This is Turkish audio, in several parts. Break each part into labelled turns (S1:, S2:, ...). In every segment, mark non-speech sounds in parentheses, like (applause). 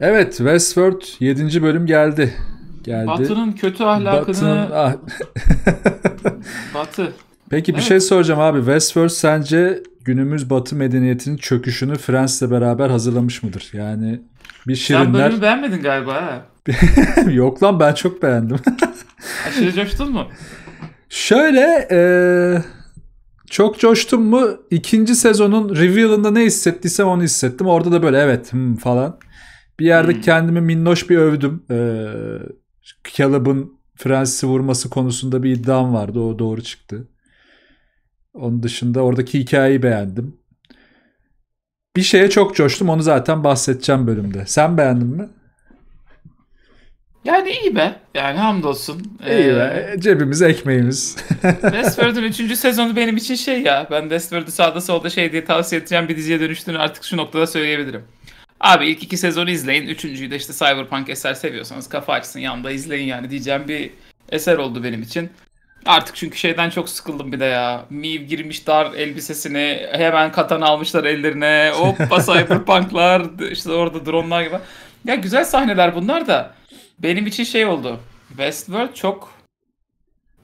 S1: Evet Westworld 7. bölüm geldi. geldi. Batı'nın
S2: kötü ahlakını... Ah.
S1: (laughs)
S2: Batı. Peki bir şey
S1: soracağım abi. Westworld sence günümüz Batı medeniyetinin çöküşünü Friends'le beraber hazırlamış mıdır? Yani bir şirinler... Sen bölümü beğenmedin
S2: galiba ha.
S1: (laughs) Yok lan ben çok beğendim.
S2: Aşırı coştun mu?
S1: Şöyle ee, çok coştum mu İkinci sezonun reveal'ında ne hissettiysem onu hissettim. Orada da böyle evet hmm, falan. Bir yerde hmm. kendimi minnoş bir övdüm. Ee, Caleb'ın Francis'i vurması konusunda bir iddiam vardı. O doğru çıktı. Onun dışında oradaki hikayeyi beğendim. Bir şeye çok coştum. Onu zaten bahsedeceğim bölümde. Sen beğendin mi?
S2: Yani iyi be. Yani hamdolsun. İyi ee, be.
S1: Cebimiz, ekmeğimiz. (laughs)
S2: Westworld'un 3. sezonu benim için şey ya. Ben Westworld'u sağda solda şey diye tavsiye edeceğim bir diziye dönüştüğünü artık şu noktada söyleyebilirim. Abi ilk iki sezonu izleyin. Üçüncüyü de işte Cyberpunk eser seviyorsanız kafa açsın yanında izleyin yani diyeceğim bir eser oldu benim için. Artık çünkü şeyden çok sıkıldım bir de ya. Miv girmiş dar elbisesini hemen katan almışlar ellerine. Hoppa (laughs) cyberpunklar işte orada dronlar gibi. Ya güzel sahneler bunlar da benim için şey oldu. Westworld çok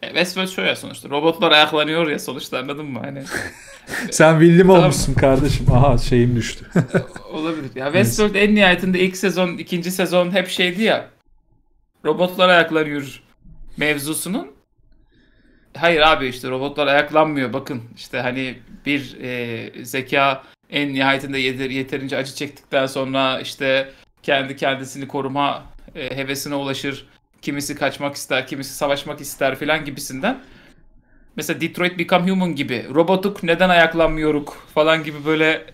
S2: e, Westworld şöyle sonuçta. Robotlar ayaklanıyor ya sonuçta anladın mı? Hani (laughs)
S1: (laughs) Sen William tamam. olmuşsun kardeşim. Aha şeyim düştü. (laughs)
S2: Olabilir. Ya Westworld en nihayetinde ilk sezon, ikinci sezon hep şeydi ya. Robotlar ayaklar yürür mevzusunun. Hayır abi işte robotlar ayaklanmıyor bakın. işte hani bir e, zeka en nihayetinde yeter, yeterince acı çektikten sonra işte kendi kendisini koruma e, hevesine ulaşır. Kimisi kaçmak ister, kimisi savaşmak ister filan gibisinden mesela Detroit Become Human gibi robotuk neden ayaklanmıyoruk falan gibi böyle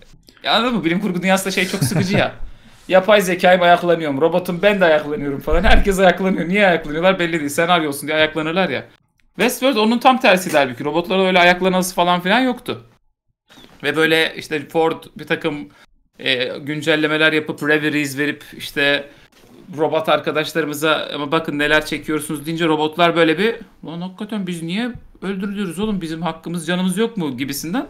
S2: anladın mı? Bilim kurgu dünyasında şey çok sıkıcı ya. (laughs) Yapay zekayım ayaklanıyorum. Robotum ben de ayaklanıyorum falan. Herkes ayaklanıyor. Niye ayaklanıyorlar belli değil. Senaryo olsun diye ayaklanırlar ya. Westworld onun tam tersiydi halbuki. Robotlara öyle ayaklanası falan filan yoktu. Ve böyle işte Ford bir takım e, güncellemeler yapıp reveries verip işte robot arkadaşlarımıza bakın neler çekiyorsunuz deyince robotlar böyle bir lan hakikaten biz niye öldürülüyoruz oğlum bizim hakkımız canımız yok mu gibisinden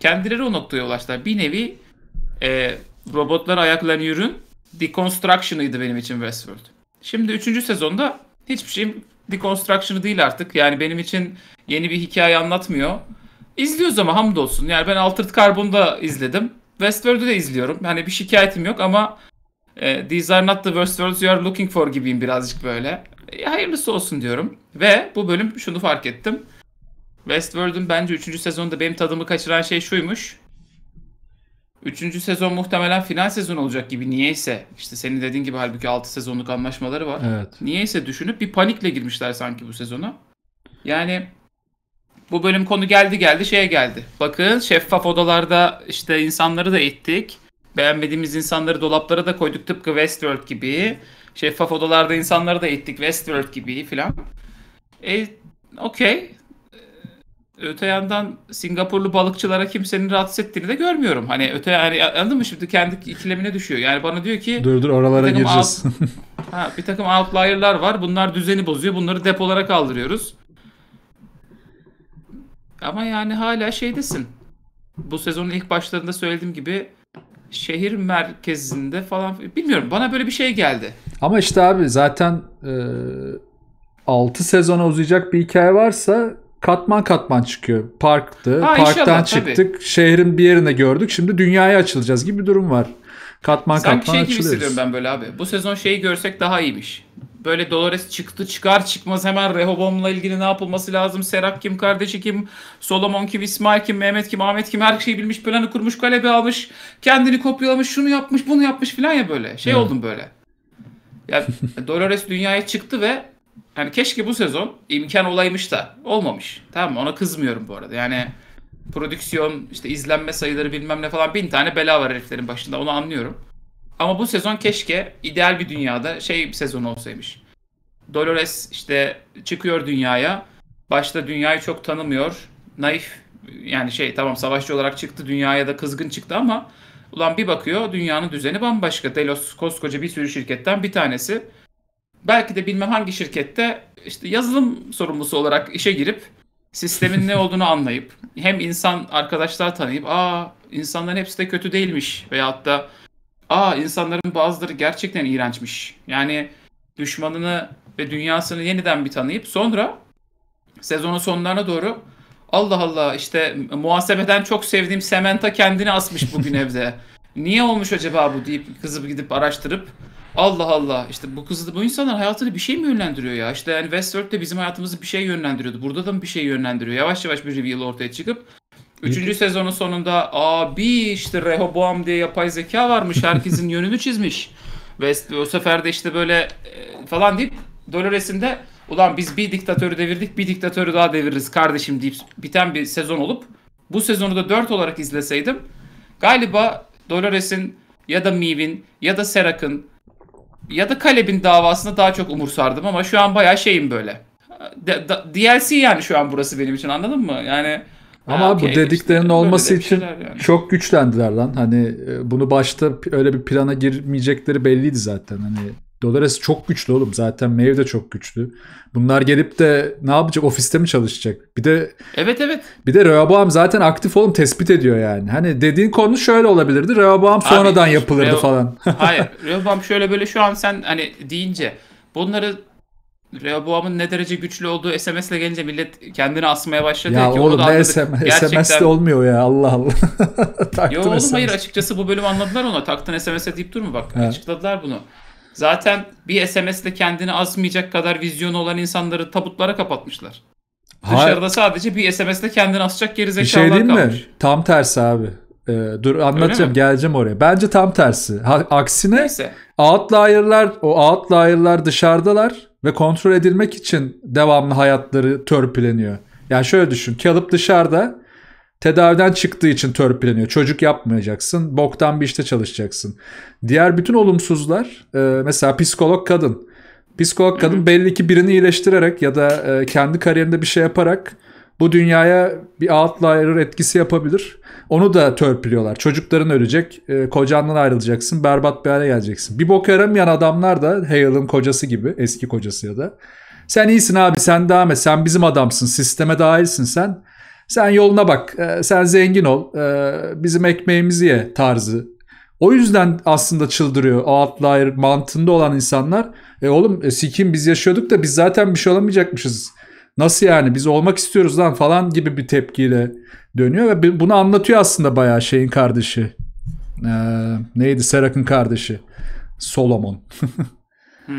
S2: kendileri o noktaya ulaştılar. Bir nevi e, robotlar ayaklarını yürün deconstruction'ıydı benim için Westworld. Şimdi 3. sezonda hiçbir şeyim deconstruction'ı değil artık. Yani benim için yeni bir hikaye anlatmıyor. İzliyoruz ama hamdolsun. Yani ben Altered Carbon'da izledim. Westworld'u da izliyorum. Yani bir şikayetim yok ama e, These are not the worst words you are looking for gibiyim birazcık böyle. E, hayırlısı olsun diyorum. Ve bu bölüm şunu fark ettim. Westworld'un bence 3. sezonda benim tadımı kaçıran şey şuymuş. 3. sezon muhtemelen final sezon olacak gibi niyeyse. işte senin dediğin gibi halbuki 6 sezonluk anlaşmaları var. Evet. Niyeyse düşünüp bir panikle girmişler sanki bu sezona. Yani bu bölüm konu geldi geldi şeye geldi. Bakın şeffaf odalarda işte insanları da eğittik beğenmediğimiz insanları dolaplara da koyduk tıpkı Westworld gibi. Şeffaf odalarda insanları da ettik Westworld gibi filan. E okey. E, öte yandan Singapurlu balıkçılara kimsenin rahatsız ettiğini de görmüyorum. Hani öte yani anladın mı şimdi kendi ikilemine düşüyor. Yani bana diyor ki Dur dur oralara bir gireceğiz.
S1: Out,
S2: (laughs) ha, bir takım outlier'lar var. Bunlar düzeni bozuyor. Bunları depolara kaldırıyoruz. Ama yani hala şeydesin. Bu sezonun ilk başlarında söylediğim gibi şehir merkezinde falan bilmiyorum bana böyle bir şey geldi.
S1: Ama işte abi zaten e, 6 sezona uzayacak bir hikaye varsa katman katman çıkıyor. Parktı, ha, parktan çıktık, tabii. şehrin bir yerine gördük. Şimdi dünyaya açılacağız gibi bir durum var. Katman Sanki katman şey gibi hissediyorum
S2: ben böyle abi. Bu sezon şeyi görsek daha iyiymiş böyle Dolores çıktı çıkar çıkmaz hemen Rehoboam'la ilgili ne yapılması lazım? Serap kim, kardeşi kim, Solomon kim, İsmail kim, Mehmet kim, Ahmet kim her şeyi bilmiş, planı kurmuş, kalebi almış, kendini kopyalamış, şunu yapmış, bunu yapmış filan ya böyle. Şey hmm. oldum böyle. Ya Dolores dünyaya çıktı ve yani keşke bu sezon imkan olaymış da olmamış. Tamam mı? Ona kızmıyorum bu arada. Yani prodüksiyon, işte izlenme sayıları bilmem ne falan bin tane bela var heriflerin başında. Onu anlıyorum. Ama bu sezon keşke ideal bir dünyada şey bir sezon olsaymış. Dolores işte çıkıyor dünyaya. Başta dünyayı çok tanımıyor. Naif yani şey tamam savaşçı olarak çıktı dünyaya da kızgın çıktı ama ulan bir bakıyor dünyanın düzeni bambaşka. Delos koskoca bir sürü şirketten bir tanesi. Belki de bilmem hangi şirkette işte yazılım sorumlusu olarak işe girip sistemin ne (laughs) olduğunu anlayıp hem insan arkadaşlar tanıyıp aa insanların hepsi de kötü değilmiş veyahut da aa insanların bazıları gerçekten iğrençmiş. Yani düşmanını ve dünyasını yeniden bir tanıyıp sonra sezonun sonlarına doğru Allah Allah işte muhasebeden çok sevdiğim Sementa kendini asmış bugün (laughs) evde. Niye olmuş acaba bu deyip kızı gidip araştırıp Allah Allah işte bu kızı bu insanlar hayatını bir şey mi yönlendiriyor ya? İşte yani Westworld de bizim hayatımızı bir şey yönlendiriyordu. Burada da mı bir şey yönlendiriyor? Yavaş yavaş bir reveal ortaya çıkıp Üçüncü sezonun sonunda abi işte Rehoboam diye yapay zeka varmış. Herkesin (laughs) yönünü çizmiş. Ve o sefer de işte böyle e, falan deyip Dolores'in de ulan biz bir diktatörü devirdik bir diktatörü daha deviririz kardeşim deyip biten bir sezon olup bu sezonu da 4 olarak izleseydim galiba Dolores'in ya da Meve'in ya da Serak'ın ya da Kaleb'in davasını daha çok umursardım ama şu an bayağı şeyim böyle. E, D- D- DLC yani şu an burası benim için anladın mı? Yani ama okay, bu dediklerinin işte, olması için yani.
S1: çok güçlendiler lan. Hani e, bunu başta öyle bir plana girmeyecekleri belliydi zaten. Hani Dolores çok güçlü oğlum zaten. Maeve de çok güçlü. Bunlar gelip de ne yapacak? Ofiste mi çalışacak? Bir de Evet evet. Bir de Rehoboam zaten aktif oğlum tespit ediyor yani. Hani dediğin konu şöyle olabilirdi. Rehoboam sonradan Abi, yapılırdı Reo- falan. (laughs)
S2: hayır. Rehoboam şöyle böyle şu an sen hani deyince bunları Rehoboam'ın ne derece güçlü olduğu SMS'le gelince millet kendini asmaya başladı. Ya ki, oğlum ne SM, Gerçekten... SMS'le
S1: olmuyor ya Allah Allah. Yok (laughs) Yo oğlum SMS. hayır
S2: açıkçası bu bölüm anladılar ona. Taktın SMS'e deyip durma bak evet. açıkladılar bunu. Zaten bir SMS'le kendini asmayacak kadar vizyonu olan insanları tabutlara kapatmışlar. Hayır. Dışarıda sadece bir SMS'le kendini asacak gerizekalılar şey kalmış. Bir şey değil kalmış.
S1: mi? Tam tersi abi. Ee, dur anlatacağım geleceğim oraya. Bence tam tersi. Ha, aksine Neyse. outlier'lar o outlier'lar dışarıdalar ve kontrol edilmek için devamlı hayatları törpüleniyor. Yani şöyle düşün. Kalıp dışarıda tedaviden çıktığı için törpüleniyor. Çocuk yapmayacaksın. Boktan bir işte çalışacaksın. Diğer bütün olumsuzlar e, mesela psikolog kadın. Psikolog kadın belli ki birini iyileştirerek ya da e, kendi kariyerinde bir şey yaparak bu dünyaya bir outlier etkisi yapabilir. Onu da törpülüyorlar. Çocukların ölecek, e, kocandan ayrılacaksın, berbat bir hale geleceksin. Bir bok yaramayan adamlar da Hale'ın kocası gibi, eski kocası ya da. Sen iyisin abi, sen devam et, sen bizim adamsın, sisteme dahilsin sen. Sen yoluna bak, e, sen zengin ol, e, bizim ekmeğimizi ye tarzı. O yüzden aslında çıldırıyor o outlier mantığında olan insanlar. E oğlum e, sikim biz yaşıyorduk da biz zaten bir şey olamayacakmışız Nasıl yani biz olmak istiyoruz lan falan gibi bir tepkiyle dönüyor ve bunu anlatıyor aslında bayağı şeyin kardeşi. Ee, neydi Serak'ın kardeşi? Solomon. (laughs) hmm.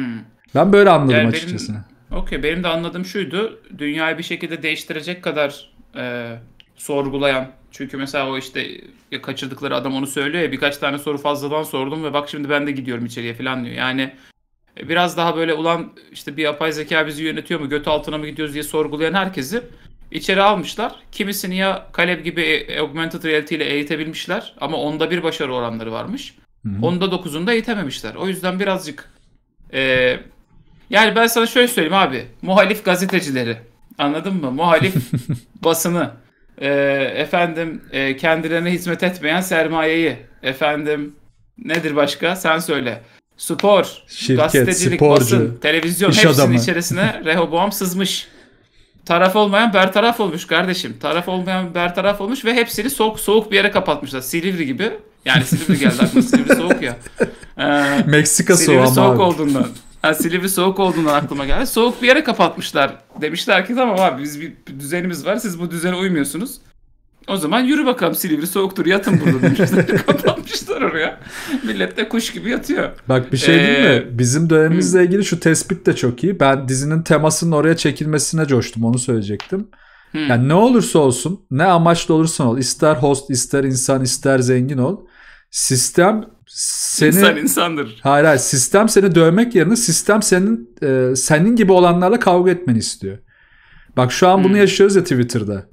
S1: Ben böyle anladım yani açıkçası.
S2: Okey benim de anladığım şuydu. Dünyayı bir şekilde değiştirecek kadar e, sorgulayan. Çünkü mesela o işte e, kaçırdıkları adam onu söylüyor ya birkaç tane soru fazladan sordum ve bak şimdi ben de gidiyorum içeriye falan diyor. Yani e, biraz daha böyle ulan işte bir yapay zeka bizi yönetiyor mu göt altına mı gidiyoruz diye sorgulayan herkesi içeri almışlar. Kimisini ya Kaleb gibi e, augmented reality ile eğitebilmişler ama onda bir başarı oranları varmış. Hı-hı. Onda dokuzunda eğitememişler. O yüzden birazcık e, yani ben sana şöyle söyleyeyim abi. Muhalif gazetecileri anladın mı? Muhalif (laughs) basını e, efendim e, kendilerine hizmet etmeyen sermayeyi efendim nedir başka sen söyle spor, şirket, gazetecilik, sporcu, basın, televizyon hepsinin adamı. içerisine (laughs) Rehoboam sızmış. Taraf olmayan bertaraf olmuş kardeşim. Taraf olmayan bertaraf olmuş ve hepsini soğuk soğuk bir yere kapatmışlar. Silivri gibi. Yani Silivri geldi aklıma. Silivri (laughs) soğuk ya.
S1: Ee, Meksika soğuğu ama. soğuk abi. olduğundan.
S2: Yani Silivri soğuk olduğundan aklıma geldi. Soğuk bir yere kapatmışlar. Demişler ki tamam abi biz bir düzenimiz var. Siz bu düzene uymuyorsunuz. O zaman yürü bakalım Silivri soğuktur yatın burada (laughs) demişler. Kapatmışlar oraya. Millet de kuş gibi yatıyor. Bak bir şey ee, değil mi? Bizim
S1: dönemimizle hı. ilgili şu tespit de çok iyi. Ben dizinin temasının oraya çekilmesine coştum onu söyleyecektim. Hı. Yani ne olursa olsun ne amaçlı olursan ol ister host ister insan ister zengin ol. Sistem seni İnsan insandır. Hayır hayır sistem seni dövmek yerine sistem senin e, senin gibi olanlarla kavga etmeni istiyor. Bak şu an bunu hmm. yaşıyoruz ya Twitter'da.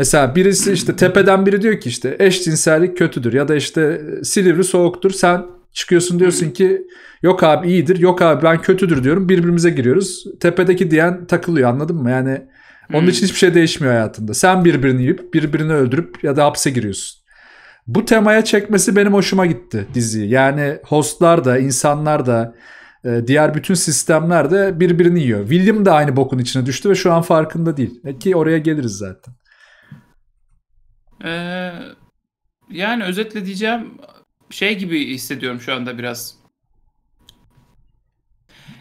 S1: Mesela birisi işte tepeden biri diyor ki işte eşcinsellik kötüdür ya da işte e, Silivri soğuktur. Sen çıkıyorsun diyorsun ki yok abi iyidir yok abi ben kötüdür diyorum birbirimize giriyoruz. Tepedeki diyen takılıyor anladın mı? Yani onun için hiçbir şey değişmiyor hayatında. Sen birbirini yiyip birbirini öldürüp ya da hapse giriyorsun. Bu temaya çekmesi benim hoşuma gitti diziyi. Yani hostlar da insanlar da e, diğer bütün sistemler de birbirini yiyor. William de aynı bokun içine düştü ve şu an farkında değil. E, ki oraya geliriz zaten.
S2: Ee, yani özetle diyeceğim şey gibi hissediyorum şu anda biraz.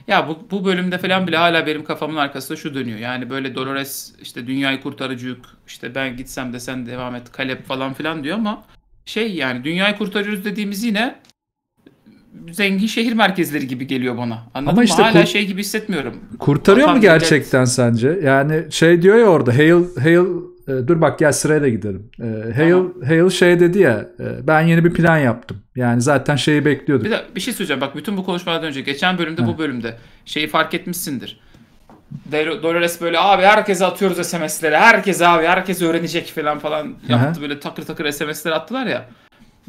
S2: Ya bu, bu bölümde falan bile hala benim kafamın arkasında şu dönüyor. Yani böyle Dolores işte dünyayı kurtarıcıyık işte ben gitsem de sen devam et Kalep falan filan diyor ama şey yani dünyayı kurtarıyoruz dediğimiz yine zengin şehir merkezleri gibi geliyor bana. Anladın Ama işte mı? Hala kur- şey gibi hissetmiyorum.
S1: Kurtarıyor Vatan mu gerçekten sence? Yani şey diyor ya orada Hail Hail e, dur bak gel sırayla gidelim. E, Hale, tamam. Hale şey dedi ya e, ben yeni bir plan yaptım. Yani zaten şeyi bekliyorduk. Bir, de,
S2: bir şey söyleyeceğim bak bütün bu konuşmalardan önce geçen bölümde ha. bu bölümde şeyi fark etmişsindir. Dolores böyle abi herkese atıyoruz SMS'leri. Herkes abi herkes öğrenecek falan falan yaptı. hı Böyle takır takır SMS'ler attılar ya.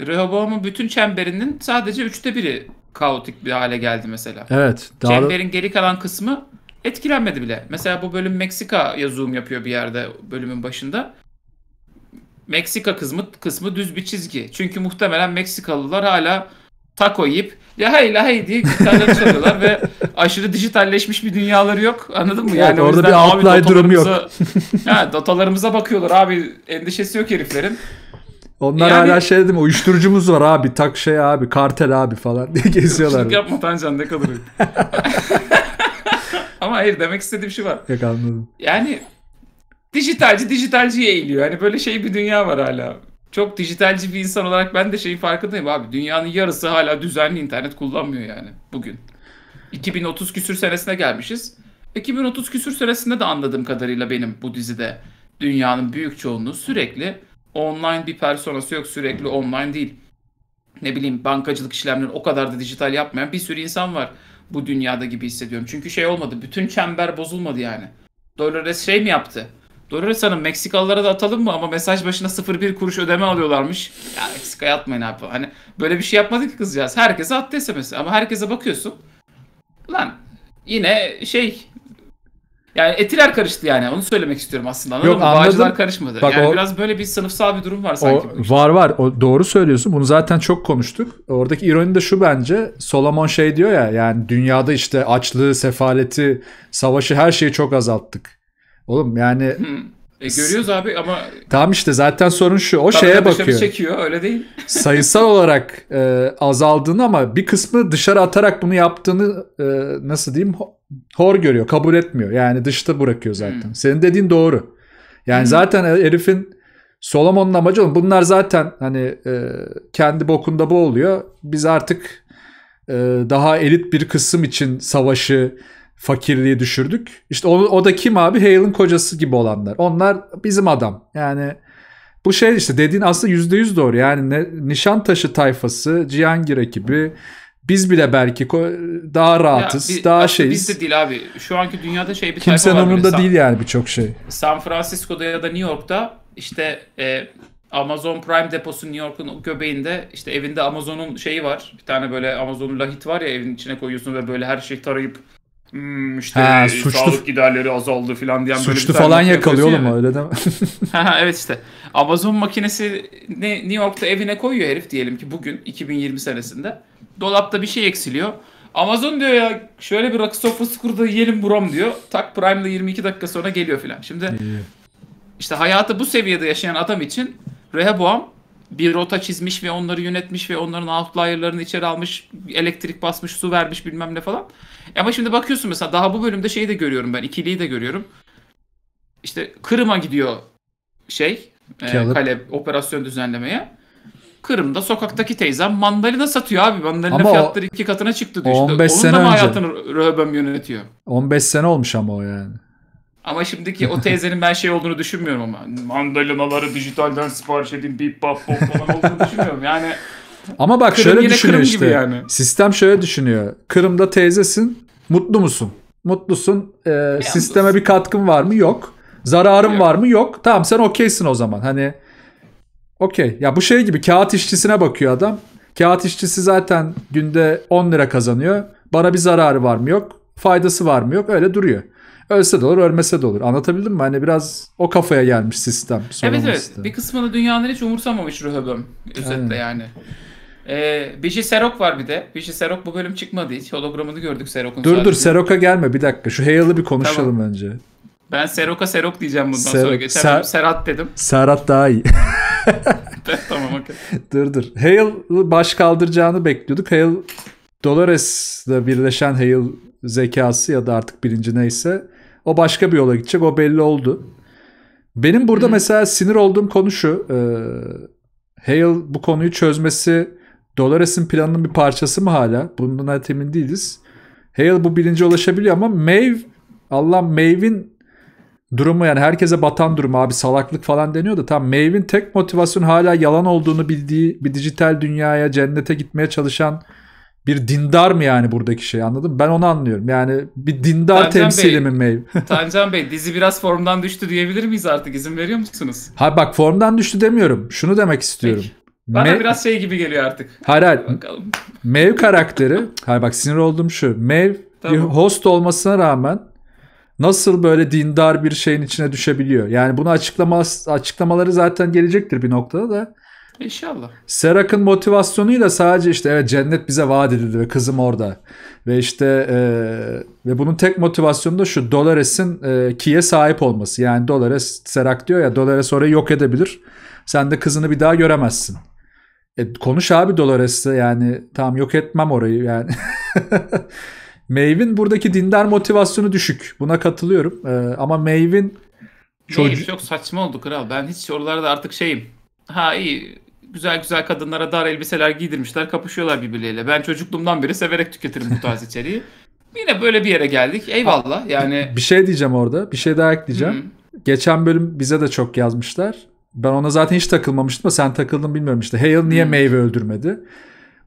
S2: Rehoboam'ın bütün çemberinin sadece üçte biri kaotik bir hale geldi mesela. Evet. Daha Çemberin da... geri kalan kısmı etkilenmedi bile. Mesela bu bölüm Meksika'ya zoom yapıyor bir yerde bölümün başında. Meksika kısmı kısmı düz bir çizgi. Çünkü muhtemelen Meksikalılar hala taco yiyip ya hey la hey diye gitarları çalıyorlar ve aşırı dijitalleşmiş bir dünyaları yok. Anladın mı? Yani, yani orada bir outline durumu yok. ha, datalarımıza bakıyorlar abi. Endişesi yok heriflerin.
S1: Onlar yani, hala şey dedim uyuşturucumuz var abi tak şey abi kartel abi falan diye geziyorlar. Yapma
S2: Tancan ne kadar (laughs) Ama hayır demek istediğim şey var.
S1: Yok anladım.
S2: Yani dijitalci dijitalciye eğiliyor. Hani böyle şey bir dünya var hala. Çok dijitalci bir insan olarak ben de şeyin farkındayım abi. Dünyanın yarısı hala düzenli internet kullanmıyor yani bugün. 2030 küsür senesine gelmişiz. 2030 küsür senesinde de anladığım kadarıyla benim bu dizide dünyanın büyük çoğunluğu sürekli online bir personası yok. Sürekli online değil. Ne bileyim bankacılık işlemlerini o kadar da dijital yapmayan bir sürü insan var bu dünyada gibi hissediyorum. Çünkü şey olmadı. Bütün çember bozulmadı yani. Dolores şey mi yaptı? Dolores Hanım Meksikalılara da atalım mı ama mesaj başına 0-1 kuruş ödeme alıyorlarmış. Ya Meksika'ya atmayın abi. Hani böyle bir şey yapmadı ki kızcağız. Herkese attı SMS. Ama herkese bakıyorsun. Lan yine şey yani etiler karıştı yani. Onu söylemek istiyorum aslında. Anladın Yok, mı? Anladım. Bağcılar karışmadı. Bak, yani o, biraz böyle bir sınıfsal bir durum var sanki.
S1: O, var var. O, doğru söylüyorsun. Bunu zaten çok konuştuk. Oradaki ironi de şu bence. Solomon şey diyor ya yani dünyada işte açlığı, sefaleti, savaşı her şeyi çok azalttık. Oğlum yani hmm.
S2: E görüyoruz abi ama
S1: Tamam işte zaten sorun şu. O Tabii şeye bakıyor.
S2: çekiyor öyle değil.
S1: (laughs) Sayısal olarak e, azaldığını ama bir kısmı dışarı atarak bunu yaptığını e, nasıl diyeyim hor görüyor, kabul etmiyor. Yani dışta bırakıyor zaten. Hmm. Senin dediğin doğru. Yani hmm. zaten e, herifin Solomon'un amacı bunlar zaten hani e, kendi bokunda bu oluyor. Biz artık e, daha elit bir kısım için savaşı fakirliği düşürdük. İşte o, o da kim abi? Hale'ın kocası gibi olanlar. Onlar bizim adam. Yani bu şey işte dediğin aslında %100 doğru. Yani ne, Nişantaşı tayfası, Cihangir ekibi biz bile belki daha rahatız, ya, daha şeyiz. Biz
S2: de değil abi. Şu anki dünyada şey bir Kimsenin tayfa var. umurunda değil yani birçok şey. San Francisco'da ya da New York'ta işte e, Amazon Prime deposu New York'un göbeğinde işte evinde Amazon'un şeyi var. Bir tane böyle Amazon'un lahit var ya evin içine koyuyorsun ve böyle her şeyi tarayıp Hmm, işte ha, e, suçlu, sağlık giderleri azaldı falan diyen suçlu böyle falan yakalıyor oğlum yani. öyle değil mi? (laughs) evet işte. Amazon makinesi ne, New York'ta evine koyuyor herif diyelim ki bugün 2020 senesinde. Dolapta bir şey eksiliyor. Amazon diyor ya şöyle bir rakı sofrası kurdu yiyelim buram diyor. Tak Prime'la 22 dakika sonra geliyor filan. Şimdi İyi. işte hayatı bu seviyede yaşayan adam için Rehoboam bir rota çizmiş ve onları yönetmiş ve onların outlier'larını içeri almış, elektrik basmış, su vermiş bilmem ne falan. Ama şimdi bakıyorsun mesela daha bu bölümde şeyi de görüyorum ben, ikiliyi de görüyorum. İşte Kırım'a gidiyor şey, e, kale operasyon düzenlemeye. Kırım'da sokaktaki teyzem mandalina satıyor abi. Mandalina ama fiyatları o, iki katına çıktı diyor. İşte. 15 Onun sene da mı önce. hayatını Röbem yönetiyor?
S1: 15 sene olmuş ama o yani.
S2: Ama şimdiki o teyzenin ben şey olduğunu düşünmüyorum ama. Mandalinaları dijitalden sipariş edin bip bap bop falan olduğunu düşünmüyorum. Yani ama bak Kırım şöyle düşünüyor işte. Yani.
S1: Sistem şöyle düşünüyor. Kırım'da teyzesin. Mutlu musun? Mutlusun. E, sisteme bir katkın var mı? Yok. Zararın Yok. var mı? Yok. Tamam sen okeysin o zaman. Hani okey. Ya bu şey gibi kağıt işçisine bakıyor adam. Kağıt işçisi zaten günde 10 lira kazanıyor. Bana bir zararı var mı? Yok. Faydası var mı? Yok. Öyle duruyor. Ölse de olur, ölmese de olur. Anlatabildim mi? Hani biraz o kafaya gelmiş sistem. Evet evet. Sistem.
S2: Bir kısmını dünyanın hiç umursamamış Röhöb'üm. Özetle yani. Ee, Biji Serok var bir de. Biji Serok bu bölüm çıkmadı hiç. Hologramını gördük Serok'un. Dur dur Serok'a
S1: gelme bir dakika. Şu Hale'ı bir konuşalım tamam. önce.
S2: Ben Serok'a Serok diyeceğim bundan Serok, sonra. Geçen Ser, Serhat dedim.
S1: Serhat daha iyi.
S2: (laughs) tamam
S1: okey. Dur dur. Hale'ı baş kaldıracağını bekliyorduk. Hale Dolores'la birleşen Hale zekası ya da artık birinci neyse o başka bir yola gidecek. O belli oldu. Benim burada Hı. mesela sinir olduğum konu şu. E, Hale bu konuyu çözmesi Dolores'in planının bir parçası mı hala? Bundan emin değiliz. Hale bu bilince ulaşabiliyor ama Maeve Allah Maeve'in durumu yani herkese batan durum abi salaklık falan deniyor da tam Maeve'in tek motivasyon hala yalan olduğunu bildiği bir dijital dünyaya cennete gitmeye çalışan bir dindar mı yani buradaki şey anladım? Ben onu anlıyorum. Yani bir dindar Tancan temsili Bey, mi Maeve?
S2: (laughs) Tancan Bey dizi biraz formdan düştü diyebilir miyiz artık? İzin veriyor musunuz?
S1: Ha bak formdan düştü demiyorum. Şunu demek istiyorum. Peki. Bana Maeve...
S2: biraz şey gibi geliyor artık.
S1: Hayır hayır. Maeve karakteri. hayır bak sinir oldum şu. Maeve tamam. bir host olmasına rağmen nasıl böyle dindar bir şeyin içine düşebiliyor? Yani bunu açıklama açıklamaları zaten gelecektir bir noktada da. İnşallah. Serak'ın motivasyonuyla sadece işte evet cennet bize vaat edildi ve kızım orada. Ve işte e, ve bunun tek motivasyonu da şu Dolores'in e, Ki'ye sahip olması. Yani Dolores Serak diyor ya Dolores orayı yok edebilir. Sen de kızını bir daha göremezsin. E, konuş abi Dolores'le yani tamam yok etmem orayı yani. (laughs) Mave'in buradaki dindar motivasyonu düşük. Buna katılıyorum. E, ama Mave'in Çocuk... Meyve
S2: çok saçma oldu kral. Ben hiç oralarda artık şeyim. Ha iyi güzel güzel kadınlara dar elbiseler giydirmişler. Kapışıyorlar birbirleriyle. Ben çocukluğumdan beri severek tüketirim bu tarz içeriği. (laughs) Yine böyle bir yere geldik. Eyvallah. Yani
S1: bir şey diyeceğim orada. Bir şey daha ekleyeceğim. Hı-hı. Geçen bölüm bize de çok yazmışlar. Ben ona zaten hiç takılmamıştım ama sen takıldın bilmiyorum işte. Hale niye Hı-hı. meyve öldürmedi?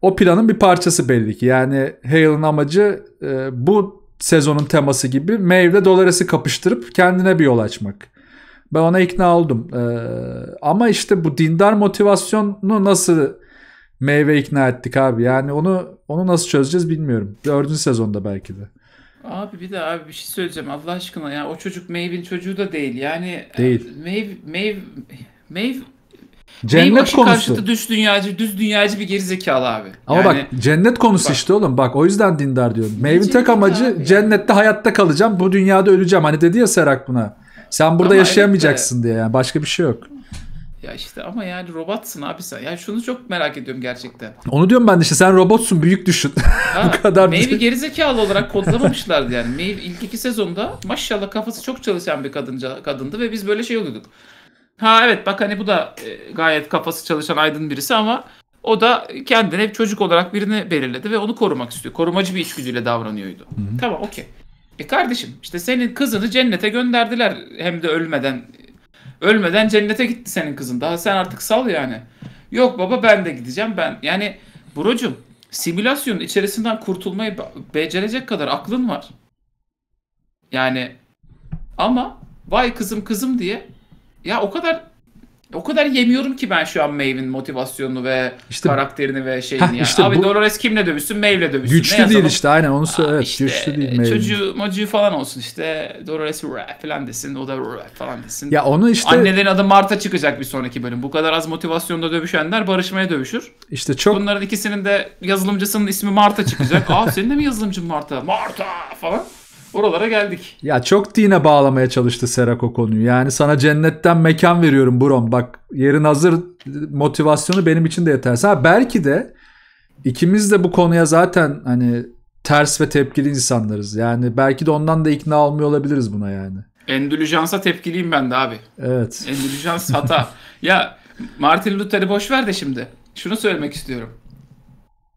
S1: O planın bir parçası belli ki. Yani Hale'ın amacı e, bu sezonun teması gibi meyve dolaresi kapıştırıp kendine bir yol açmak. Ben ona ikna oldum. Ee, ama işte bu dindar motivasyonu nasıl meyve ikna ettik abi? Yani onu onu nasıl çözeceğiz bilmiyorum. Dördüncü sezonda belki de.
S2: Abi bir de abi bir şey söyleyeceğim Allah aşkına Yani o çocuk Maeve'in çocuğu da değil yani e, değil. Maeve Maeve Maeve
S1: Cennet Maeve konusu. karşıtı
S2: düz dünyacı, düz dünyacı bir gerizekalı abi. Ama yani, bak
S1: cennet konusu bak, işte oğlum. Bak o yüzden dindar diyorum. Maeve'in tek amacı abi. cennette hayatta kalacağım. Bu dünyada öleceğim. Hani dedi ya Serak buna. Sen burada ama yaşayamayacaksın evet, diye yani başka bir şey yok.
S2: Ya işte ama yani robotsun abi sen. Yani şunu çok merak ediyorum gerçekten.
S1: Onu diyorum ben de işte sen robotsun büyük düşün. Ha, (laughs) Bu kadar Maeve'i
S2: gerizekalı olarak kodlamamışlardı yani. Maeve ilk iki sezonda maşallah kafası çok çalışan bir kadınca, kadındı ve biz böyle şey oluyorduk. Ha evet bak hani bu da e, gayet kafası çalışan aydın birisi ama o da kendini hep çocuk olarak birini belirledi ve onu korumak istiyor. Korumacı bir içgüdüyle davranıyordu. Hı-hı. Tamam okey. E kardeşim işte senin kızını cennete gönderdiler hem de ölmeden. Ölmeden cennete gitti senin kızın. Daha sen artık sal yani. Yok baba ben de gideceğim ben. Yani brocum simülasyonun içerisinden kurtulmayı becerecek kadar aklın var. Yani ama vay kızım kızım diye ya o kadar o kadar yemiyorum ki ben şu an Maeve'in motivasyonunu ve işte, karakterini ve şeyini. Heh, yani. işte Abi bu, Dolores kimle dövüşsün? Maeve'le dövüşsün. Güçlü değil işte
S1: aynen onu söyle. Evet, işte, güçlü değil e, Maeve. Çocuğu
S2: mocuğu falan olsun işte. Dolores rap falan desin. O da rap falan desin. Ya onu işte. Annelerin adı Marta çıkacak bir sonraki bölüm. Bu kadar az motivasyonda dövüşenler barışmaya dövüşür. İşte çok. Bunların ikisinin de yazılımcısının ismi Marta çıkacak. (laughs) Aa senin de mi yazılımcın Marta? Marta falan. Oralara geldik.
S1: Ya çok dine bağlamaya çalıştı Serak o konuyu. Yani sana cennetten mekan veriyorum Brom. Bak yerin hazır motivasyonu benim için de yetersiz. Ha belki de ikimiz de bu konuya zaten hani ters ve tepkili insanlarız. Yani belki de ondan da ikna olmuyor olabiliriz buna yani.
S2: Endülüjansa tepkiliyim ben de abi. Evet. Endülüjans hata. (laughs) ya Martin Luther'i boş ver de şimdi. Şunu söylemek istiyorum.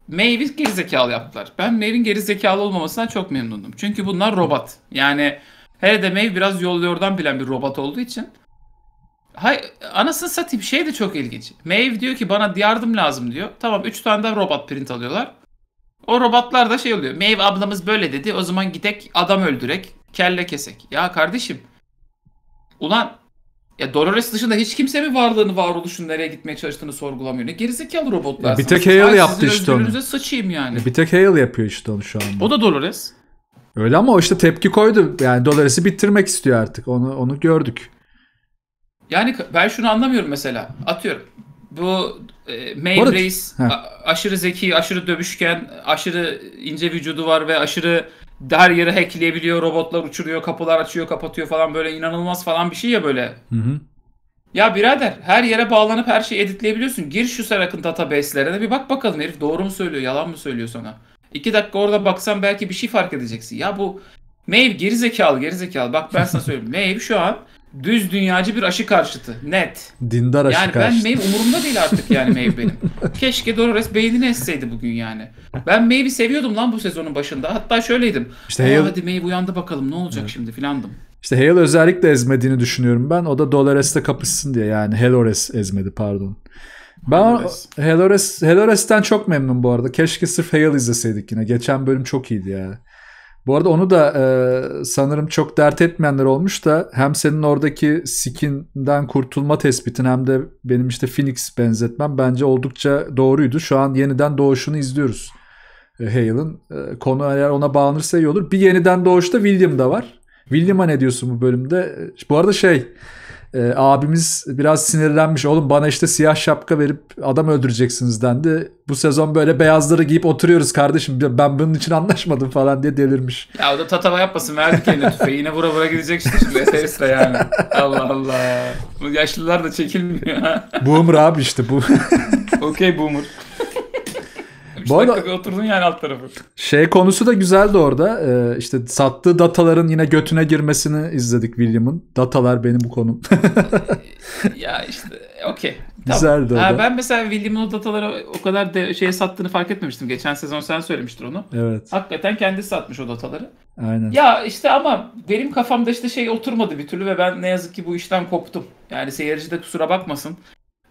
S2: Maeve'i gerizekalı yaptılar. Ben Maeve'in gerizekalı olmamasından çok memnunum. Çünkü bunlar robot. Yani hele de Maeve biraz yol yordan bilen bir robot olduğu için. Hay, anasını satayım şey de çok ilginç. Maeve diyor ki bana yardım lazım diyor. Tamam 3 tane de robot print alıyorlar. O robotlar da şey oluyor. Maeve ablamız böyle dedi. O zaman gidek adam öldürek. Kelle kesek. Ya kardeşim. Ulan ya Dolores dışında hiç kimse mi varlığını, varoluşun nereye gitmeye çalıştığını sorgulamıyor. Ne gerizekalı robotlar. Ya bir tek Hale yaptı işte onu. sıçayım yani. Ya
S1: bir tek Hale yapıyor işte onu şu an.
S2: O da Dolores.
S1: Öyle ama o işte tepki koydu. Yani Dolores'i bitirmek istiyor artık. Onu onu gördük.
S2: Yani ben şunu anlamıyorum mesela. Atıyorum. Bu e, main Orada, race a, aşırı zeki, aşırı dövüşken, aşırı ince vücudu var ve aşırı her yeri hackleyebiliyor, robotlar uçuruyor, kapılar açıyor, kapatıyor falan böyle inanılmaz falan bir şey ya böyle. Hı hı. Ya birader her yere bağlanıp her şeyi editleyebiliyorsun. Gir şu Serak'ın database'lerine bir bak bakalım herif doğru mu söylüyor, yalan mı söylüyor sana. İki dakika orada baksan belki bir şey fark edeceksin. Ya bu Maeve gerizekalı gerizekalı. Bak ben sana söyleyeyim. (laughs) Maeve şu an düz dünyacı bir aşı karşıtı. Net.
S1: Dindar aşı yani karşıtı. Yani ben Maeve umurumda değil artık yani Maeve benim.
S2: (laughs) Keşke Dolores beynini esseydi bugün yani. Ben Maeve'i seviyordum lan bu sezonun başında. Hatta şöyleydim. İşte Hale... hadi Maeve uyandı bakalım ne olacak evet. şimdi filandım.
S1: İşte Hale özellikle ezmediğini düşünüyorum ben. O da Dolores'le kapışsın diye yani. Helores ezmedi pardon. Ben Helores. Helores'ten çok memnun bu arada. Keşke sırf Hale izleseydik yine. Geçen bölüm çok iyiydi yani. Bu arada onu da e, sanırım çok dert etmeyenler olmuş da hem senin oradaki skin'den kurtulma tespitin hem de benim işte Phoenix benzetmem bence oldukça doğruydu. Şu an yeniden doğuşunu izliyoruz e, Hale'ın. E, konu eğer ona bağlanırsa iyi olur. Bir yeniden doğuşta William da var. William'a ne diyorsun bu bölümde? E, bu arada şey e, abimiz biraz sinirlenmiş. Oğlum bana işte siyah şapka verip adam öldüreceksiniz dendi. Bu sezon böyle beyazları giyip oturuyoruz kardeşim. Ben bunun için anlaşmadım falan diye delirmiş.
S2: Ya o da tatava yapmasın. Verdik eline tüfeği. Yine vura vura gidecek işte şimdi yani. Allah Allah. Bu yaşlılar da çekilmiyor.
S1: boomer abi işte bu.
S2: (laughs) Okey boomer. 3 Bu dakikada oturdun yani alt tarafı.
S1: Şey konusu da güzeldi orada. Ee, işte sattığı dataların yine götüne girmesini izledik William'ın. Datalar benim bu konum.
S2: (laughs) ya işte okey. Tamam. Güzeldi o da. Ben mesela William'ın o dataları o kadar de şeye sattığını fark etmemiştim. Geçen sezon sen söylemiştin onu. Evet. Hakikaten kendisi satmış o dataları. Aynen. Ya işte ama benim kafamda işte şey oturmadı bir türlü ve ben ne yazık ki bu işten koptum. Yani seyirci de kusura bakmasın.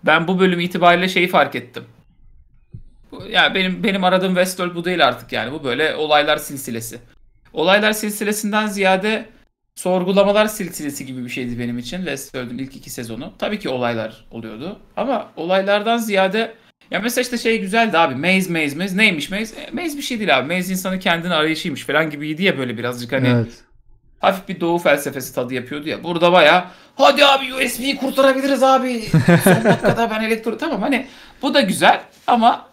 S2: Ben bu bölüm itibariyle şeyi fark ettim yani benim benim aradığım Westworld bu değil artık yani. Bu böyle olaylar silsilesi. Olaylar silsilesinden ziyade sorgulamalar silsilesi gibi bir şeydi benim için Westworld'un ilk iki sezonu. Tabii ki olaylar oluyordu ama olaylardan ziyade ya mesela işte şey güzeldi abi Maze Maze Maze neymiş Maze? E, maze bir şey değil abi. Maze insanı kendini arayışıymış falan gibiydi ya böyle birazcık hani evet. hafif bir doğu felsefesi tadı yapıyordu ya. Burada baya hadi abi USB'yi kurtarabiliriz abi. (laughs) Son dakikada ben elektro tamam hani bu da güzel ama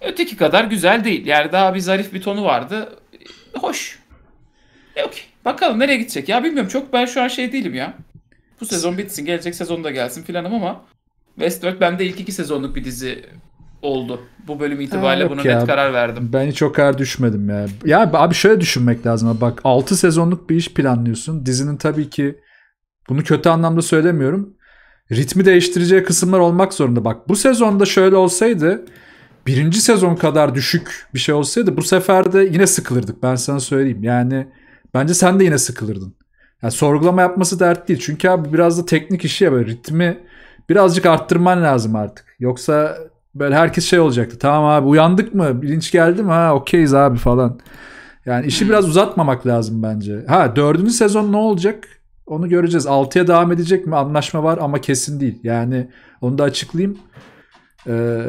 S2: Öteki kadar güzel değil. Yani daha bir zarif bir tonu vardı. Hoş. E okey. Bakalım nereye gidecek ya bilmiyorum. Çok ben şu an şey değilim ya. Bu sezon bitsin gelecek sezon da gelsin filanım ama Westworld bende ilk iki sezonluk bir dizi oldu. Bu bölüm itibariyle ha, buna ya. net karar
S1: verdim. Ben hiç o kadar düşmedim ya. Ya abi şöyle düşünmek lazım. Bak 6 sezonluk bir iş planlıyorsun. Dizinin tabii ki bunu kötü anlamda söylemiyorum. Ritmi değiştireceği kısımlar olmak zorunda. Bak bu sezonda şöyle olsaydı birinci sezon kadar düşük bir şey olsaydı bu sefer de yine sıkılırdık ben sana söyleyeyim. Yani bence sen de yine sıkılırdın. Yani sorgulama yapması dert değil. Çünkü abi biraz da teknik işi ya böyle ritmi birazcık arttırman lazım artık. Yoksa böyle herkes şey olacaktı. Tamam abi uyandık mı? Bilinç geldi mi? Ha okeyiz abi falan. Yani işi biraz uzatmamak lazım bence. Ha dördüncü sezon ne olacak? Onu göreceğiz. Altıya devam edecek mi? Anlaşma var ama kesin değil. Yani onu da açıklayayım. Ee,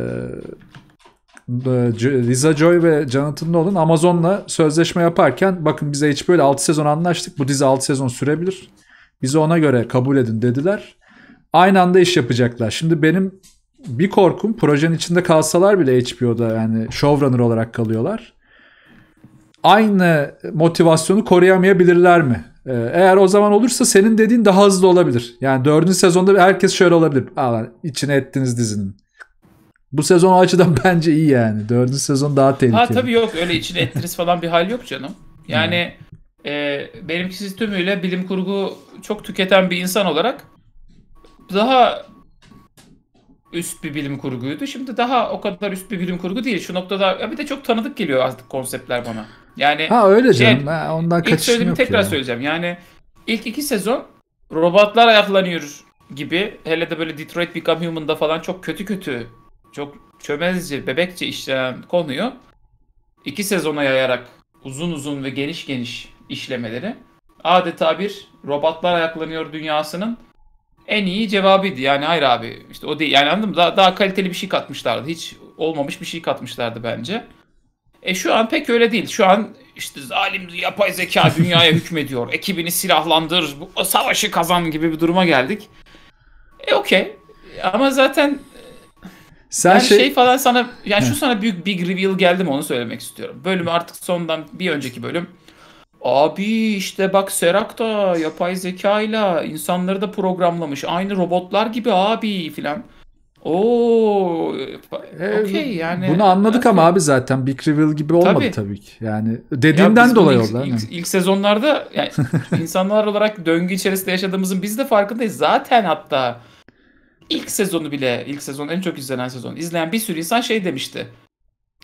S1: ee, Lisa Joy ve Jonathan Nolan Amazon'la sözleşme yaparken bakın bize hiç böyle 6 sezon anlaştık. Bu dizi 6 sezon sürebilir. Bizi ona göre kabul edin dediler. Aynı anda iş yapacaklar. Şimdi benim bir korkum projenin içinde kalsalar bile HBO'da yani showrunner olarak kalıyorlar. Aynı motivasyonu koruyamayabilirler mi? Ee, eğer o zaman olursa senin dediğin daha hızlı olabilir. Yani dördüncü sezonda herkes şöyle olabilir. Aa, içine ettiniz dizinin. Bu sezon açıdan (laughs) bence iyi yani. Dördüncü sezon daha tehlikeli. Ha tabii
S2: yok öyle içine ettiriz falan bir hal yok canım. Yani hmm. e, benimkisi tümüyle bilim kurgu çok tüketen bir insan olarak daha üst bir bilim kurguydu. Şimdi daha o kadar üst bir bilim kurgu değil. Şu noktada ya bir de çok tanıdık geliyor artık konseptler bana. Yani Ha öyle şey, canım. Ha, ondan kaçış yok. tekrar yani. söyleyeceğim. Yani ilk iki sezon robotlar ayaklanıyor gibi hele de böyle Detroit Become Human'da falan çok kötü kötü çok çömezce, bebekçe işleyen konuyu iki sezona yayarak uzun uzun ve geniş geniş işlemeleri adeta bir robotlar ayaklanıyor dünyasının en iyi cevabıydı. Yani hayır abi işte o değil. Yani anladın mı? Daha, daha kaliteli bir şey katmışlardı. Hiç olmamış bir şey katmışlardı bence. E şu an pek öyle değil. Şu an işte zalim yapay zeka (laughs) dünyaya hükmediyor. Ekibini silahlandır, bu savaşı kazan gibi bir duruma geldik. E okey. Ama zaten sen yani şey... şey falan sana yani şu sana büyük big reveal geldim onu söylemek istiyorum. Bölümü artık sondan bir önceki bölüm. Abi işte bak Serak da yapay zekayla insanları da programlamış. Aynı robotlar gibi abi filan. Oo, okey yani. Bunu
S1: anladık nasıl? ama abi zaten Big Reveal gibi olmadı tabii, tabii ki. Yani dediğinden ya dolayı oldu. Ilk, ilk,
S2: ilk sezonlarda yani (laughs) insanlar olarak döngü içerisinde yaşadığımızın biz de farkındayız. Zaten hatta ilk sezonu bile ilk sezon en çok izlenen sezon. izleyen bir sürü insan şey demişti.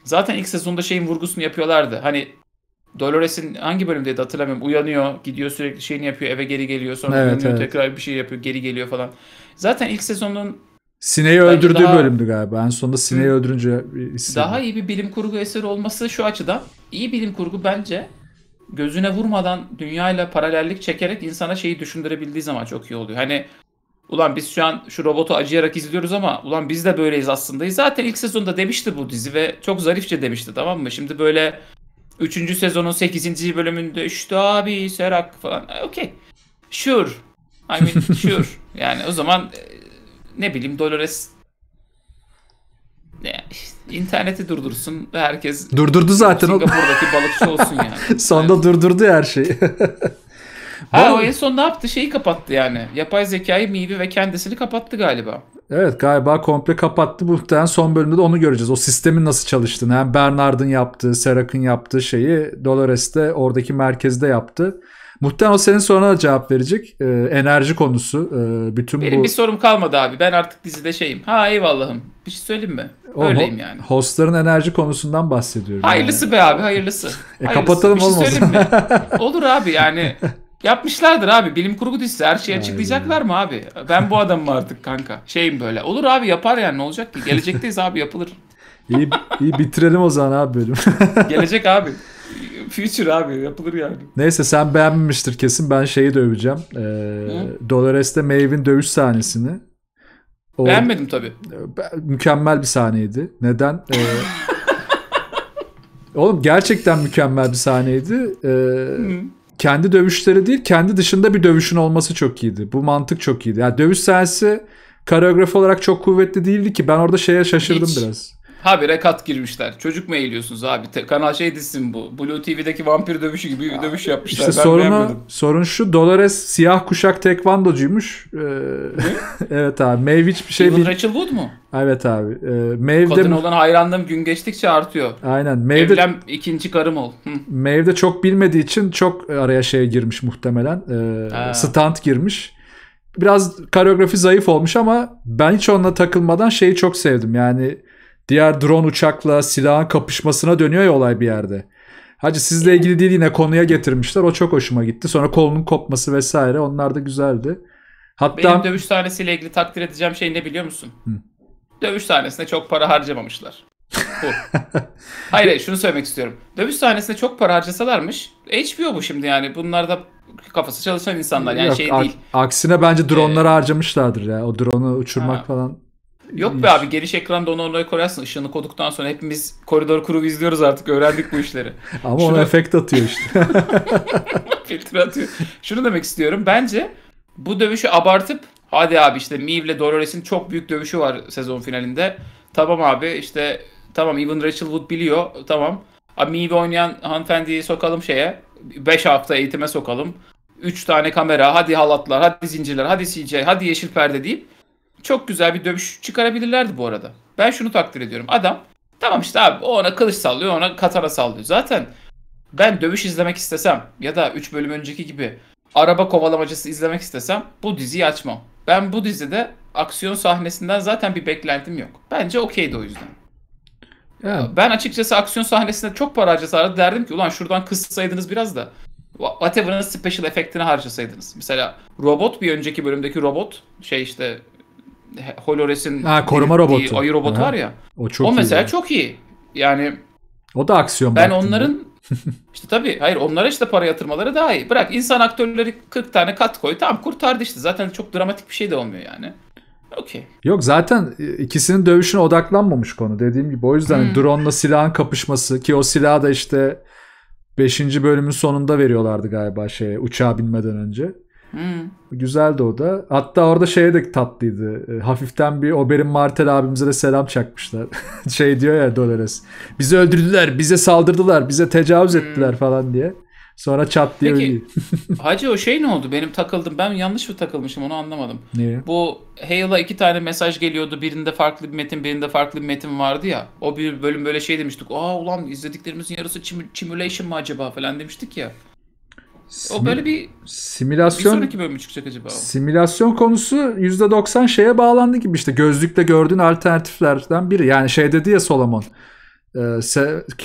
S2: Zaten ilk sezonda şeyin vurgusunu yapıyorlardı. Hani Dolores'in hangi bölümdeydi hatırlamıyorum. Uyanıyor, gidiyor sürekli şeyini yapıyor, eve geri geliyor. Sonra evet, uyanıyor, evet. tekrar bir şey yapıyor, geri geliyor falan. Zaten ilk sezonun
S1: Sineği öldürdüğü daha, bölümdü galiba. En sonunda sineği öldürünce Daha
S2: iyi bir bilim kurgu eseri olması şu açıdan. iyi bilim kurgu bence gözüne vurmadan dünyayla paralellik çekerek insana şeyi düşündürebildiği zaman çok iyi oluyor. Hani Ulan biz şu an şu robotu acıyarak izliyoruz ama ulan biz de böyleyiz aslında. Zaten ilk sezonda demişti bu dizi ve çok zarifçe demişti tamam mı? Şimdi böyle 3. sezonun 8. bölümünde işte abi Serak falan. E, okey. Sure. I mean (laughs) sure. Yani o zaman e, ne bileyim Dolores Ne? işte, interneti durdursun ve herkes durdurdu zaten buradaki balıkçı olsun yani.
S1: (laughs) Sonda yani. durdurdu her şeyi. (laughs) Ha Bana... o
S2: en son ne yaptı? Şeyi kapattı yani. Yapay zekayı, Mii'yi ve kendisini kapattı galiba.
S1: Evet galiba komple kapattı. Muhtemelen son bölümde de onu göreceğiz. O sistemin nasıl çalıştığını. Yani Bernard'ın yaptığı, Serak'ın yaptığı şeyi Dolores de oradaki merkezde yaptı. Muhtemelen o senin soruna cevap verecek. Ee, enerji konusu. E, bütün Benim bu... bir
S2: sorum kalmadı abi. Ben artık dizide şeyim. Ha eyvallahım. Bir şey söyleyeyim mi? Oğlum, Öyleyim yani.
S1: Hostların enerji konusundan bahsediyorum. Hayırlısı yani.
S2: be abi hayırlısı. (laughs) e, hayırlısı. Kapatalım bir şey olmasın. mi? (laughs) Olur abi yani. Yapmışlardır abi. Bilim kurgu dizisi. Her şeyi açıklayacaklar mı abi? Ben bu adamım artık kanka. Şeyim böyle. Olur abi yapar yani ne olacak ki? Gelecekteyiz abi yapılır.
S1: (laughs) İyi iyi bitirelim o zaman abi bölüm.
S2: (laughs) Gelecek abi. Future abi yapılır yani.
S1: Neyse sen beğenmemiştir kesin. Ben şeyi döveceğim. Ee, Hı? Dolores'te Maeve'in dövüş sahnesini. O, Beğenmedim tabii. Mükemmel bir sahneydi. Neden? Ee, (laughs) Oğlum gerçekten mükemmel bir sahneydi. Ee, kendi dövüşleri değil kendi dışında bir dövüşün olması çok iyiydi. Bu mantık çok iyiydi. Yani dövüş sahnesi koreografi olarak çok kuvvetli değildi ki. Ben orada şeye şaşırdım Hiç. biraz.
S2: Habire kat girmişler. Çocuk mu eğiliyorsunuz abi? Te- kanal şey dizsin bu. Blue TV'deki vampir dövüşü gibi bir dövüş yapmışlar. İşte ben sorunu,
S1: sorun şu Dolores siyah kuşak tekvandocuymuş. Ee, (laughs) evet abi. Maeve hiçbir şey... Even bil- Rachel Wood mu? Evet abi. Ee, Maeve Kadın de... olan
S2: hayranlığım gün geçtikçe artıyor. Aynen. Maeve Evlen ikinci karım ol.
S1: Hı. Maeve de çok bilmediği için çok araya şey girmiş muhtemelen. Ee, stand girmiş biraz koreografi zayıf olmuş ama ben hiç onunla takılmadan şeyi çok sevdim. Yani Diğer drone uçakla silahın kapışmasına dönüyor ya olay bir yerde. Hacı sizle ilgili değil yine konuya getirmişler. O çok hoşuma gitti. Sonra kolunun kopması vesaire onlar da güzeldi. Hatta Benim
S2: dövüş sahnesiyle ilgili takdir edeceğim şey ne biliyor musun? Hı. Dövüş sahnesine çok para harcamamışlar. Bu. (laughs) hayır hayır şunu söylemek istiyorum. Dövüş sahnesine çok para harcasalarmış. HBO bu şimdi yani. Bunlar da kafası çalışan insanlar yani Yok, şey değil.
S1: Aksine bence dronlara ee, harcamışlardır ya. O dronu uçurmak ha. falan
S2: Yok be abi geniş ekranda onu oraya koyarsın. Işığını koduktan sonra hepimiz koridor kuru izliyoruz artık. Öğrendik bu işleri. (laughs) Ama Şunu... ona
S1: efekt atıyor işte.
S2: (laughs) Filtre atıyor. Şunu demek istiyorum. Bence bu dövüşü abartıp hadi abi işte Miv ile Dolores'in çok büyük dövüşü var sezon finalinde. Tamam abi işte tamam Even Rachel Wood biliyor. Tamam. Abi Miv'i oynayan hanımefendiyi sokalım şeye. 5 hafta eğitime sokalım. 3 tane kamera, hadi halatlar, hadi zincirler, hadi CJ, hadi yeşil perde deyip çok güzel bir dövüş çıkarabilirlerdi bu arada. Ben şunu takdir ediyorum. Adam tamam işte abi o ona kılıç sallıyor ona katana sallıyor. Zaten ben dövüş izlemek istesem ya da 3 bölüm önceki gibi araba kovalamacası izlemek istesem bu diziyi açmam. Ben bu dizide aksiyon sahnesinden zaten bir beklentim yok. Bence okeydi o yüzden. Ya. Ben açıkçası aksiyon sahnesinde çok para harcasalardı derdim ki ulan şuradan kıssaydınız biraz da whatever'ın special efektini harcasaydınız. Mesela robot bir önceki bölümdeki robot şey işte Holores'in ha, koruma robotu. ayı robot var ya.
S1: O çok O mesela iyi.
S2: çok iyi. Yani
S1: o da aksiyon. Ben onların
S2: (laughs) işte tabii hayır onlara işte para yatırmaları daha iyi. Bırak insan aktörleri 40 tane kat koy tamam kurtardı işte. Zaten çok dramatik bir şey de olmuyor yani. Okey.
S1: Yok zaten e, ikisinin dövüşüne odaklanmamış konu dediğim gibi. O yüzden hmm. drone'la silahın kapışması ki o silahı da işte 5. bölümün sonunda veriyorlardı galiba şey uçağa binmeden önce. Hmm. Güzeldi o da. Hatta orada şeye de tatlıydı. E, hafiften bir Oberin Martel abimize de selam çakmışlar. (laughs) şey diyor ya Dolores. Bizi öldürdüler, bize saldırdılar, bize tecavüz hmm. ettiler falan diye. Sonra çat diye Peki,
S2: (laughs) Hacı o şey ne oldu? Benim takıldım. Ben yanlış mı takılmışım onu anlamadım. Niye? Bu Hale'a iki tane mesaj geliyordu. Birinde farklı bir metin, birinde farklı bir metin vardı ya. O bir bölüm böyle şey demiştik. Aa ulan izlediklerimizin yarısı simulation mı acaba falan demiştik ya. Sim- o böyle bir simülasyon bir sonraki bölümü çıkacak acaba?
S1: Simülasyon konusu %90 şeye bağlandı gibi işte gözlükle gördüğün alternatiflerden biri. Yani şey dedi ya Solomon. E,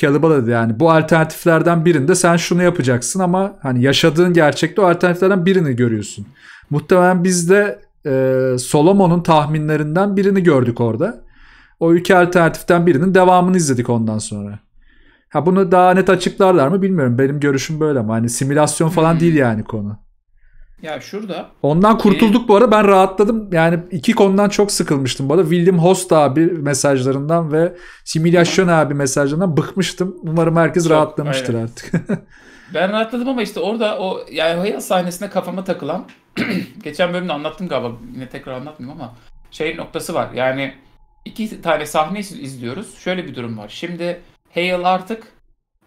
S1: Kalıba dedi yani bu alternatiflerden birinde sen şunu yapacaksın ama hani yaşadığın gerçekte o alternatiflerden birini görüyorsun. Muhtemelen biz de e, Solomon'un tahminlerinden birini gördük orada. O iki alternatiften birinin devamını izledik ondan sonra. Ha bunu daha net açıklarlar mı bilmiyorum. Benim görüşüm böyle ama hani simülasyon falan değil hmm. yani konu.
S2: Ya şurada.
S1: Ondan şey- kurtulduk e... bu arada ben rahatladım. Yani iki konudan çok sıkılmıştım bu arada. William Host abi mesajlarından ve simülasyon abi mesajlarından bıkmıştım. Umarım herkes çok, rahatlamıştır aynen. artık. (laughs)
S2: ben rahatladım ama işte orada o yani hayal sahnesine kafama takılan (clears throat) geçen bölümde anlattım galiba. Yine tekrar anlatmayayım ama şey noktası var. Yani iki tane sahne izliyoruz. Şöyle bir durum var. Şimdi Hale artık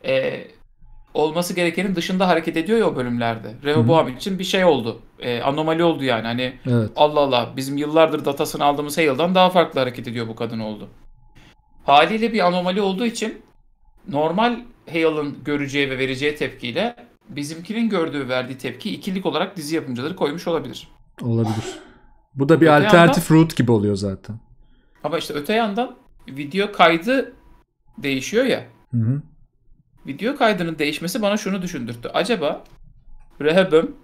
S2: e, olması gerekenin dışında hareket ediyor ya o bölümlerde. Rehoboam için bir şey oldu. E, anomali oldu yani. Hani evet. Allah Allah bizim yıllardır datasını aldığımız Hale'dan daha farklı hareket ediyor bu kadın oldu. Haliyle bir anomali olduğu için normal Hale'ın göreceği ve vereceği tepkiyle bizimkinin gördüğü verdiği tepki ikilik olarak dizi yapımcıları koymuş olabilir.
S1: Olabilir. Bu da bir öte alternatif yandan, route gibi oluyor zaten.
S2: Ama işte öte yandan video kaydı değişiyor ya. Hı hı. Video kaydının değişmesi bana şunu düşündürttü. Acaba Rehab'ım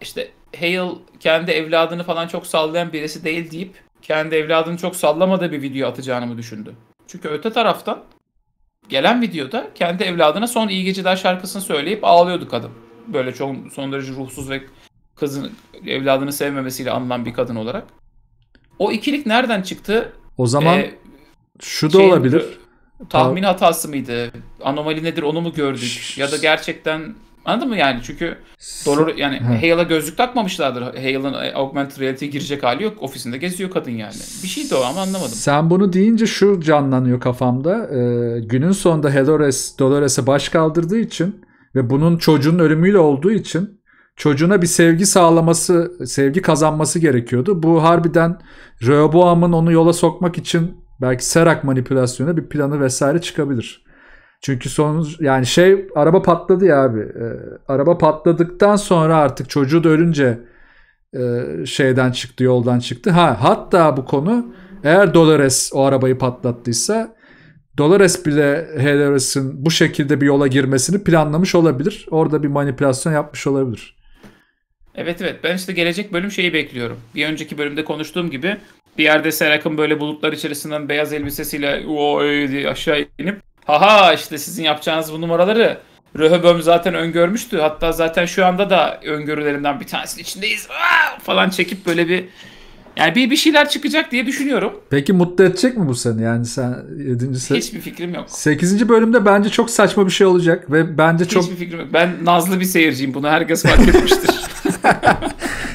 S2: işte Hale kendi evladını falan çok sallayan birisi değil deyip kendi evladını çok sallamadığı bir video atacağını mı düşündü? Çünkü öte taraftan gelen videoda kendi evladına son iyi geceler şarkısını söyleyip ağlıyordu kadın. Böyle çok son derece ruhsuz ve kızın evladını sevmemesiyle anılan bir kadın olarak. O ikilik nereden çıktı? O zaman ee,
S1: şu da şeyin, olabilir. E, tahmin
S2: hatası mıydı? Anomali nedir onu mu gördük? Ya da gerçekten anladın mı yani? Çünkü Dolor yani Hale'a gözlük takmamışlardır. Hale'ın e, augmented reality'ye girecek hali yok. Ofisinde geziyor kadın yani. Bir şeydi o ama anlamadım.
S1: Sen bunu deyince şu canlanıyor kafamda. Ee, günün sonunda Dolores, Dolores'e baş kaldırdığı için ve bunun çocuğun ölümüyle olduğu için çocuğuna bir sevgi sağlaması, sevgi kazanması gerekiyordu. Bu harbiden Rehoboam'ın onu yola sokmak için Belki serak manipülasyonu bir planı vesaire çıkabilir. Çünkü sonuç yani şey araba patladı ya abi. E, araba patladıktan sonra artık çocuğu da ölünce e, şeyden çıktı yoldan çıktı. Ha hatta bu konu eğer Dolores o arabayı patlattıysa Dolores bile Heleres'in bu şekilde bir yola girmesini planlamış olabilir. Orada bir manipülasyon yapmış olabilir.
S2: Evet evet ben işte gelecek bölüm şeyi bekliyorum. Bir önceki bölümde konuştuğum gibi bir yerde Serak'ın böyle bulutlar içerisinden beyaz elbisesiyle diye aşağı inip haha işte sizin yapacağınız bu numaraları Röhöböm zaten öngörmüştü. Hatta zaten şu anda da öngörülerinden bir tanesinin içindeyiz Aa! falan çekip böyle bir yani bir, bir şeyler çıkacak diye düşünüyorum.
S1: Peki mutlu edecek mi bu seni? Yani sen 7. Se- Hiçbir fikrim yok. 8. bölümde bence çok saçma bir şey olacak ve bence Hiçbir çok... Hiçbir fikrim
S2: yok. Ben nazlı bir seyirciyim. Bunu herkes fark etmiştir. (laughs)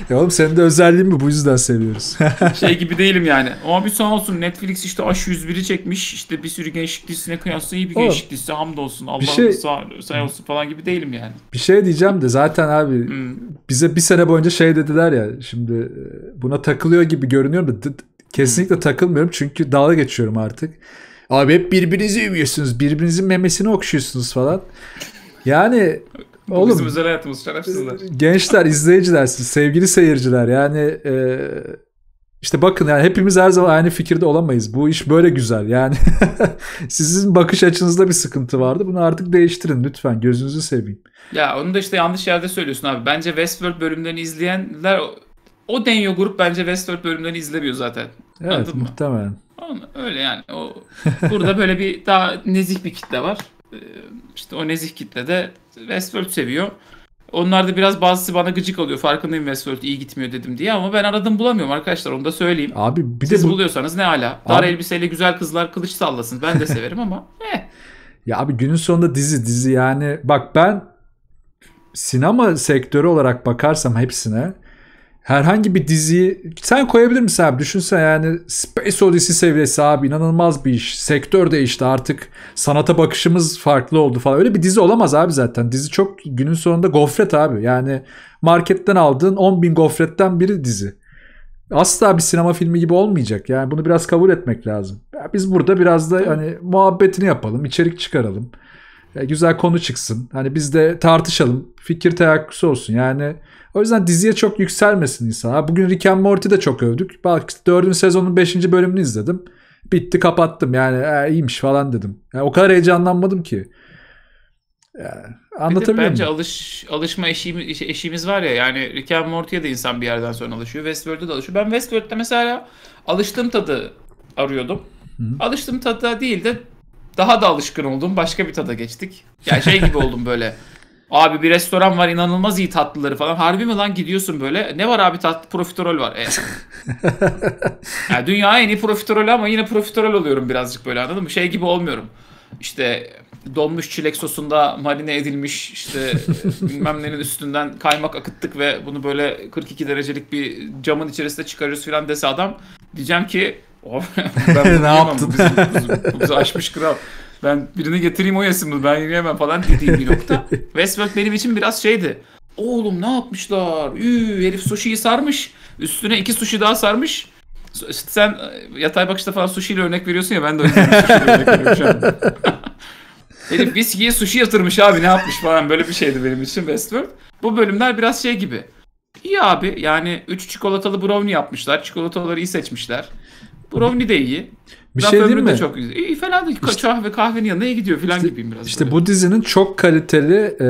S1: ya oğlum senin de özelliğin mi? Bu yüzden seviyoruz. (laughs) şey
S2: gibi değilim yani. Ama bir son olsun Netflix işte Aşı 101'i çekmiş. İşte bir sürü gençlik dizisine kıyasla iyi bir oğlum, gençlik dizisi. Hamdolsun. Allah'ım şey, sağ, olsun falan gibi değilim yani.
S1: Bir şey diyeceğim de zaten abi hmm. bize bir sene boyunca şey dediler ya şimdi e, buna takılıyor gibi görünüyor da kesinlikle hmm. takılmıyorum çünkü dalga geçiyorum artık. Abi hep birbirinizi övüyorsunuz. Birbirinizin memesini okşuyorsunuz falan. Yani
S2: Oğlum, bizim özel hayatımız şerefsizler.
S1: Gençler, izleyiciler, siz, sevgili seyirciler yani e, işte bakın yani hepimiz her zaman aynı fikirde olamayız. Bu iş böyle güzel yani. (laughs) Sizin bakış açınızda bir sıkıntı vardı. Bunu artık değiştirin lütfen. Gözünüzü seveyim.
S2: Ya onu da işte yanlış yerde söylüyorsun abi. Bence Westworld bölümlerini izleyenler o Denyo grup bence Westworld bölümlerini izlemiyor zaten.
S1: Evet Anladın muhtemelen. Mı?
S2: Öyle yani. O, burada böyle bir daha nezih bir kitle var. Ee, işte o nezih kitle de Westworld seviyor. Onlar da biraz bazısı bana gıcık oluyor. Farkındayım Westworld iyi gitmiyor dedim diye ama ben aradım bulamıyorum arkadaşlar onu da söyleyeyim. Abi bir Siz de bu... buluyorsanız ne ala. Dar abi... elbiseyle güzel kızlar kılıç sallasın. Ben de severim ama (laughs) eh.
S1: Ya abi günün sonunda dizi dizi yani bak ben sinema sektörü olarak bakarsam hepsine herhangi bir diziyi sen koyabilir misin abi? Düşünsen yani Space Odyssey seviyesi abi inanılmaz bir iş. Sektör değişti artık. Sanata bakışımız farklı oldu falan. Öyle bir dizi olamaz abi zaten. Dizi çok günün sonunda gofret abi. Yani marketten aldığın 10 bin gofretten biri dizi. Asla bir sinema filmi gibi olmayacak. Yani bunu biraz kabul etmek lazım. Ya biz burada biraz da hani muhabbetini yapalım, içerik çıkaralım güzel konu çıksın. Hani biz de tartışalım. Fikir teyakküsü olsun. Yani o yüzden diziye çok yükselmesin insan. Ha, bugün Rick and Morty'de çok övdük. Bak 4. sezonun 5. bölümünü izledim. Bitti kapattım yani e, iyiymiş falan dedim. Yani o kadar heyecanlanmadım ki. Yani, anlatabiliyor muyum? Bence
S2: alış, alışma eşiğimiz, eşiğimiz var ya yani Rick and Morty'ye de insan bir yerden sonra alışıyor. Westworld'e de alışıyor. Ben Westworld'de mesela alıştığım tadı arıyordum. Hı-hı. Alıştığım tadı değil de daha da alışkın oldum. Başka bir tada geçtik. Ya yani şey gibi (laughs) oldum böyle. Abi bir restoran var inanılmaz iyi tatlıları falan. Harbi mi lan gidiyorsun böyle? Ne var abi tatlı? Profiterol var. Evet. (laughs) yani dünya en iyi profiterolü ama yine profiterol oluyorum birazcık böyle anladın mı? Şey gibi olmuyorum. İşte donmuş çilek sosunda marine edilmiş işte e, bilmem nenin üstünden kaymak akıttık ve bunu böyle 42 derecelik bir camın içerisinde çıkarıyoruz filan dese adam diyeceğim ki ben (laughs) ne yaptın? Bu bizi, bu, bizi aşmış kral. Ben birini getireyim o yesin bunu ben yiyemem falan dediğim bir nokta. (laughs) Westworld benim için biraz şeydi. Oğlum ne yapmışlar? Üü, herif sushi'yi sarmış. Üstüne iki sushi daha sarmış. sen e, yatay bakışta falan sushi ile örnek veriyorsun ya ben de o yüzden sushi örnek veriyorum şu an. (laughs) Herif viskiye sushi yatırmış abi ne yapmış falan böyle bir şeydi benim için Westworld. Bu bölümler biraz şey gibi. İyi abi yani 3 çikolatalı brownie yapmışlar. Çikolataları iyi seçmişler. Brownie de iyi. Bir Laf şey değil mi? Çok iyi. iyi fena değil. İşte, Kahve kahvenin yanına iyi gidiyor falan işte, gibiyim biraz. İşte böyle.
S1: bu dizinin çok kaliteli e,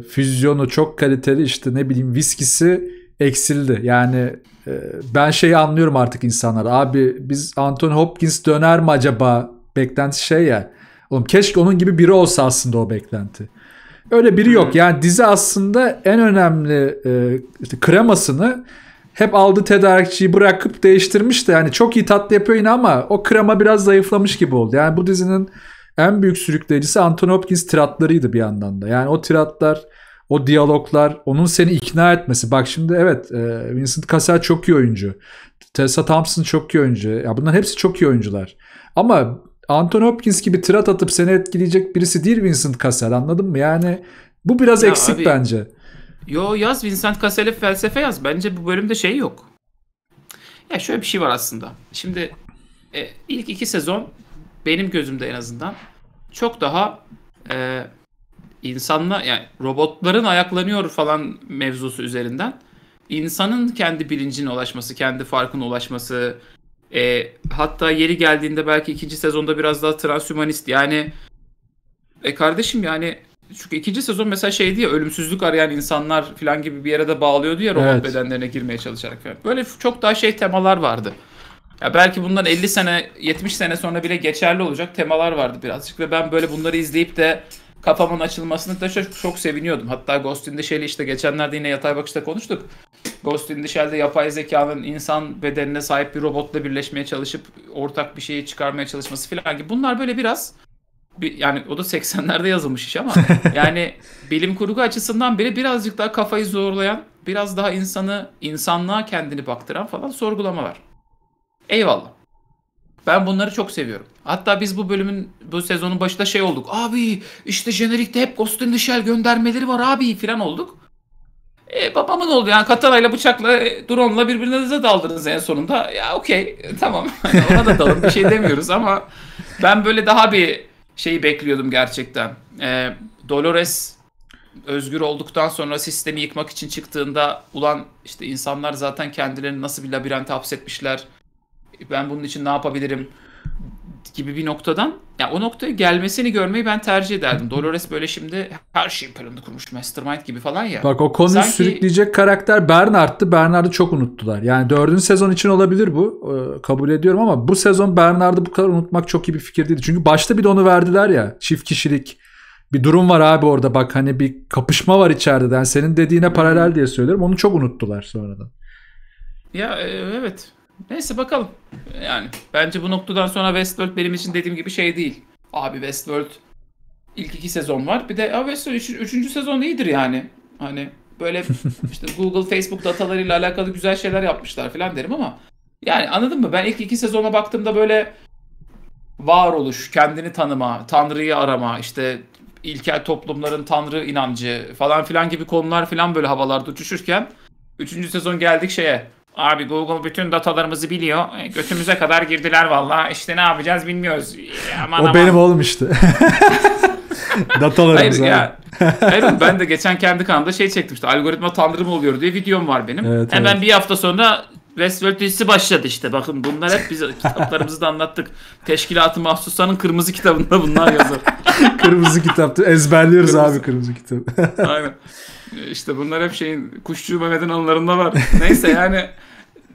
S1: füzyonu, çok kaliteli işte ne bileyim viskisi eksildi. Yani e, ben şeyi anlıyorum artık insanlar. Abi biz Anthony Hopkins döner mi acaba? Beklenti şey ya. Oğlum keşke onun gibi biri olsa aslında o beklenti. Öyle biri yok. Yani dizi aslında en önemli e, işte kremasını hep aldı tedarikçiyi bırakıp değiştirmiş de yani çok iyi tatlı yapıyor yine ama o krema biraz zayıflamış gibi oldu. Yani bu dizinin en büyük sürükleyicisi Anthony Hopkins tiratlarıydı bir yandan da. Yani o tiratlar, o diyaloglar, onun seni ikna etmesi. Bak şimdi evet e, Vincent Cassel çok iyi oyuncu. Tessa Thompson çok iyi oyuncu. Ya bunların hepsi çok iyi oyuncular. Ama Anthony Hopkins gibi tirat atıp seni etkileyecek birisi değil Vincent Cassel anladın mı? Yani bu biraz ya eksik abi, bence.
S2: Yo yaz Vincent Cassell'e felsefe yaz. Bence bu bölümde şey yok. Ya şöyle bir şey var aslında. Şimdi e, ilk iki sezon benim gözümde en azından çok daha e, insanla yani robotların ayaklanıyor falan mevzusu üzerinden insanın kendi bilincine ulaşması, kendi farkına ulaşması e, hatta yeri geldiğinde belki ikinci sezonda biraz daha transhumanist yani e kardeşim yani çünkü ikinci sezon mesela şey diye ölümsüzlük arayan insanlar falan gibi bir yere de bağlıyordu ya robot evet. bedenlerine girmeye çalışarak falan. Böyle çok daha şey temalar vardı. Ya belki bundan 50 sene 70 sene sonra bile geçerli olacak temalar vardı birazcık ve ben böyle bunları izleyip de kafamın açılmasını da çok, çok seviniyordum. Hatta Ghost in the Shell'i işte geçenlerde yine yatay bakışta konuştuk. Ghost in the Shell'de yapay zekanın insan bedenine sahip bir robotla birleşmeye çalışıp ortak bir şeyi çıkarmaya çalışması falan gibi. Bunlar böyle biraz yani o da 80'lerde yazılmış iş ama (laughs) yani bilim kurgu açısından bile birazcık daha kafayı zorlayan, biraz daha insanı insanlığa kendini baktıran falan sorgulamalar. Eyvallah. Ben bunları çok seviyorum. Hatta biz bu bölümün bu sezonun başında şey olduk. Abi işte jenerikte hep Ghost in the Shell göndermeleri var abi filan olduk. E, babamın oldu yani katanayla bıçakla e, drone'la birbirinize daldınız en sonunda. Ya okey tamam (laughs) ona da dalın bir şey demiyoruz ama ben böyle daha bir şeyi bekliyordum gerçekten. E, Dolores özgür olduktan sonra sistemi yıkmak için çıktığında ulan işte insanlar zaten kendilerini nasıl bir labirente hapsetmişler. Ben bunun için ne yapabilirim gibi bir noktadan ya o noktaya gelmesini görmeyi ben tercih ederdim. Dolores böyle şimdi her şeyin planını kurmuş mastermind gibi falan ya. Bak o konuyu Sanki... sürükleyecek
S1: karakter Bernard'tı. Bernard'ı çok unuttular. Yani dördüncü sezon için olabilir bu. Ee, kabul ediyorum ama bu sezon Bernard'ı bu kadar unutmak çok iyi bir fikir değildi. Çünkü başta bir de onu verdiler ya. Çift kişilik bir durum var abi orada bak hani bir kapışma var içeride. Yani senin dediğine paralel diye söylüyorum. Onu çok unuttular sonradan.
S2: Ya e, evet Neyse bakalım. Yani bence bu noktadan sonra Westworld benim için dediğim gibi şey değil. Abi Westworld ilk iki sezon var. Bir de ya Westworld üç, üçüncü sezon iyidir yani. Hani böyle (laughs) işte Google, Facebook datalarıyla alakalı güzel şeyler yapmışlar falan derim ama yani anladın mı? Ben ilk iki sezona baktığımda böyle varoluş, kendini tanıma, tanrıyı arama, işte ilkel toplumların tanrı inancı falan filan gibi konular filan böyle havalarda uçuşurken üçüncü sezon geldik şeye. Abi Google bütün datalarımızı biliyor. E, götümüze kadar girdiler valla. İşte ne yapacağız bilmiyoruz. E, aman o aman. benim
S1: oğlum işte. (laughs) Datalarımız Hayır
S2: (laughs) Hayır ben de geçen kendi kanalda şey çektim işte algoritma tanrım oluyor diye videom var benim. Evet, Hemen evet. bir hafta sonra Westworld dizisi başladı işte. Bakın bunlar hep biz (laughs) kitaplarımızı da anlattık. Teşkilat-ı Mahsusa'nın kırmızı kitabında bunlar yazar.
S1: kırmızı kitaptı. Ezberliyoruz kırmızı. abi kırmızı kitabı.
S2: Aynen. İşte bunlar hep şeyin kuşçu Mehmet'in anılarında var. Neyse yani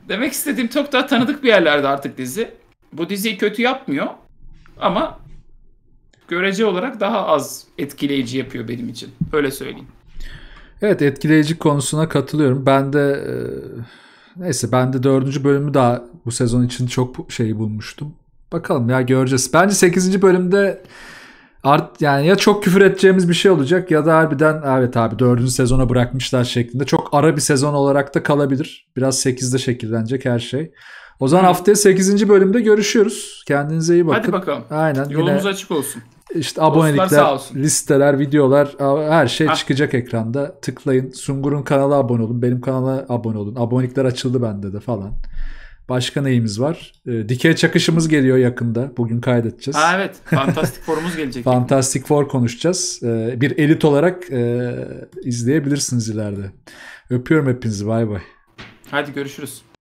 S2: demek istediğim çok daha tanıdık bir yerlerde artık dizi. Bu diziyi kötü yapmıyor ama görece olarak daha az etkileyici yapıyor benim için. Öyle söyleyeyim.
S1: Evet etkileyici konusuna katılıyorum. Ben de e, neyse ben de dördüncü bölümü daha bu sezon için çok şey bulmuştum. Bakalım ya göreceğiz. Bence 8. bölümde Art, yani ya çok küfür edeceğimiz bir şey olacak ya da harbiden evet abi dördüncü sezona bırakmışlar şeklinde. Çok ara bir sezon olarak da kalabilir. Biraz sekizde şekillenecek her şey. O zaman haftaya sekizinci bölümde görüşüyoruz. Kendinize iyi bakın. Hadi bakalım. Aynen. Yolumuz açık olsun. İşte abonelikler, listeler, videolar her şey ha. çıkacak ekranda. Tıklayın. Sungur'un kanala abone olun. Benim kanala abone olun. Abonelikler açıldı bende de falan. Başka neyimiz var? E, dikey çakışımız geliyor yakında. Bugün kaydedeceğiz. Ha evet. Fantastic
S2: Four'umuz gelecek. (laughs)
S1: Fantastic Four konuşacağız. E, bir elit olarak e, izleyebilirsiniz ileride. Öpüyorum hepinizi. Bay bay. Hadi görüşürüz.